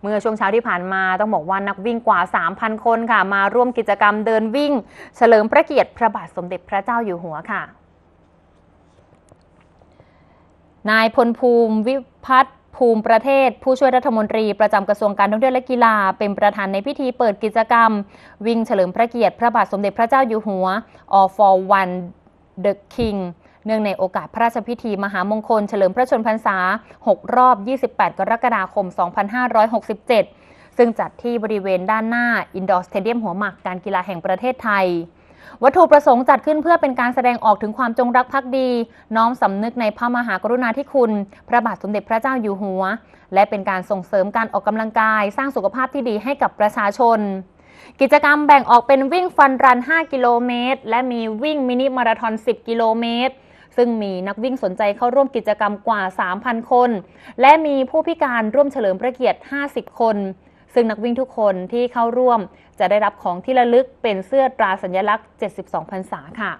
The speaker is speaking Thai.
เมื่อช่วงเช้าที่ผ่านมาต้องบอกว่านักวิ่งกว่า 3,000 คนค่ะ มาร่วมกิจกรรมเดินวิ่ง เฉลิมพระเกียรติพระบาทสมเด็จพระเจ้าอยู่หัวค่ะ นายพลภูมิวิพัฒน์ภูมิประเทศผู้ช่วยรัฐมนตรี ประจำกระทรวงการท่องเที่ยวและกีฬา เป็นประธานในพิธีเปิดกิจกรรม วิ่งเฉลิมพระเกียรติพระบาทสมเด็จพระเจ้าอยู่หัว All for One The King เนื่องในโอกาสพระราชพิธีมหามงคลเฉลิมพระชนพรรษา 6 รอบ 28 กรกฎาคม 2567 ซึ่งจัดที่บริเวณด้านหน้าอินดอร์สเตเดียมหัวหมากการกีฬาแห่งประเทศไทย วัตถุประสงค์จัดขึ้นเพื่อเป็นการแสดงออกถึงความจงรักภักดี น้อมสำนึกในพระมหากรุณาธิคุณ พระบาทสมเด็จพระเจ้าอยู่หัว และเป็นการส่งเสริมการออกกำลังกาย สร้างสุขภาพที่ดีให้กับประชาชน กิจกรรมแบ่งออกเป็นวิ่งฟันรัน5กิโลเมตร และมีวิ่งมินิมาราทอน10 กิโลเมตรซึ่งมีนักวิ่งสนใจเข้าร่วมกิจกรรมกว่า 3,000 คน และมีผู้พิการร่วมเฉลิมพระเกียรติ 50 คน ซึ่งนักวิ่งทุกคนที่เข้าร่วม จะได้รับของที่ระลึกเป็นเสื้อตราสัญลักษณ์ 72พรรษาค่ะ